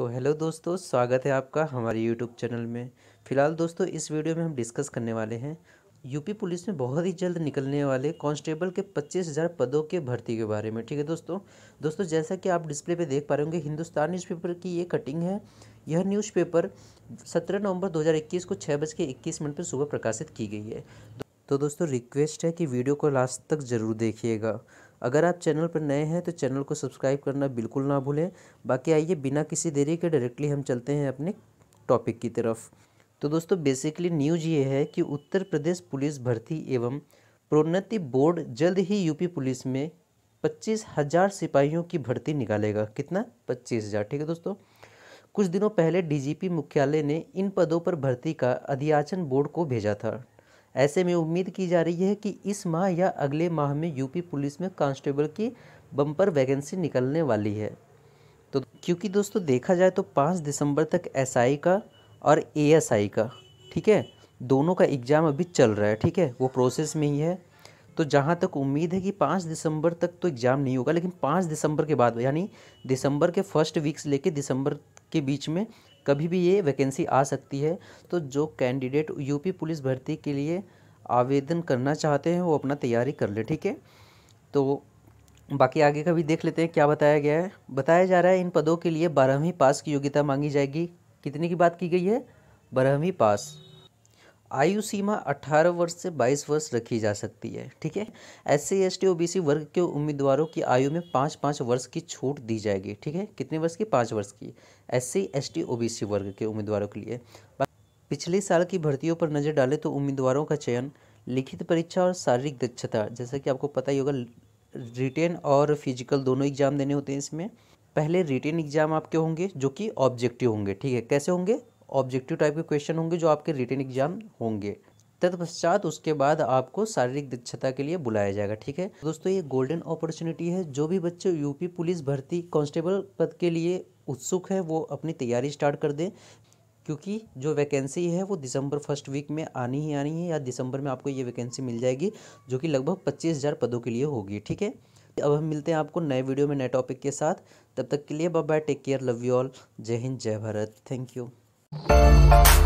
तो हेलो दोस्तों स्वागत है आपका हमारे यूट्यूब चैनल में फिलहाल दोस्तों इस वीडियो में हम डिस्कस करने वाले हैं यूपी पुलिस में बहुत ही जल्द निकलने वाले कांस्टेबल के पच्चीस हज़ार पदों के भर्ती के बारे में ठीक है दोस्तों दोस्तों जैसा कि आप डिस्प्ले पे देख पा रहे होंगे हिंदुस्तान न्यूज़पेपर की ये कटिंग है यह न्यूज़पेपर 17 नवंबर 2021 को छः बज के इक्कीस मिनट पर सुबह प्रकाशित की गई है तो दोस्तों रिक्वेस्ट है कि वीडियो को लास्ट तक ज़रूर देखिएगा अगर आप चैनल पर नए हैं तो चैनल को सब्सक्राइब करना बिल्कुल ना भूलें बाकी आइए बिना किसी देरी के डायरेक्टली हम चलते हैं अपने टॉपिक की तरफ तो दोस्तों बेसिकली न्यूज ये है कि उत्तर प्रदेश पुलिस भर्ती एवं प्रोन्नति बोर्ड जल्द ही यूपी पुलिस में पच्चीस हज़ार सिपाहियों की भर्ती निकालेगा कितना पच्चीस हज़ार ठीक है दोस्तों कुछ दिनों पहले डीजीपी मुख्यालय ने इन पदों पर भर्ती का अधियाचन बोर्ड को भेजा था ऐसे में उम्मीद की जा रही है कि इस माह या अगले माह में यूपी पुलिस में कांस्टेबल की बम्पर वैकेंसी निकलने वाली है तो क्योंकि दोस्तों देखा जाए तो पाँच दिसंबर तक एस का और ए का ठीक है दोनों का एग्ज़ाम अभी चल रहा है ठीक है वो प्रोसेस में ही है तो जहाँ तक उम्मीद है कि पाँच दिसंबर तक तो एग्ज़ाम नहीं होगा लेकिन पाँच दिसंबर के बाद यानी दिसंबर के फर्स्ट वीक से लेकर दिसंबर के बीच में कभी भी ये वैकेंसी आ सकती है तो जो कैंडिडेट यूपी पुलिस भर्ती के लिए आवेदन करना चाहते हैं वो अपना तैयारी कर ले ठीक है तो बाकी आगे का भी देख लेते हैं क्या बताया गया है बताया जा रहा है इन पदों के लिए बारहवीं पास की योग्यता मांगी जाएगी कितने की बात की गई है बारहवीं पास आयु सीमा 18 वर्ष से 22 वर्ष रखी जा सकती है ठीक है S C S T O B C वर्ग के उम्मीदवारों की आयु में पाँच पाँच वर्ष की छूट दी जाएगी ठीक है कितने वर्ष की पाँच वर्ष की S C S T O B C वर्ग के उम्मीदवारों के लिए पिछले साल की भर्तियों पर नज़र डालें तो उम्मीदवारों का चयन लिखित परीक्षा और शारीरिक दक्षता जैसा कि आपको पता ही होगा रिटेन और फिजिकल दोनों एग्ज़ाम देने होते हैं इसमें पहले रिटेन एग्ज़ाम आपके होंगे जो कि ऑब्जेक्टिव होंगे ठीक है कैसे होंगे ऑब्जेक्टिव टाइप के क्वेश्चन होंगे जो आपके रिटर्न एग्जाम होंगे तत्पश्चात उसके बाद आपको शारीरिक दक्षता के लिए बुलाया जाएगा ठीक है दोस्तों ये गोल्डन अपॉर्चुनिटी है जो भी बच्चे यूपी पुलिस भर्ती कांस्टेबल पद के लिए उत्सुक है वो अपनी तैयारी स्टार्ट कर दें क्योंकि जो वैकेंसी है वो दिसंबर फर्स्ट वीक में आनी ही आनी है या दिसंबर में आपको ये वैकेंसी मिल जाएगी जो कि लगभग पच्चीस हज़ार पदों के लिए होगी ठीक है अब हम मिलते हैं आपको नए वीडियो में नए टॉपिक के साथ तब तक के लिए bye take care love you all जय हिंद जय भारत थैंक यू you.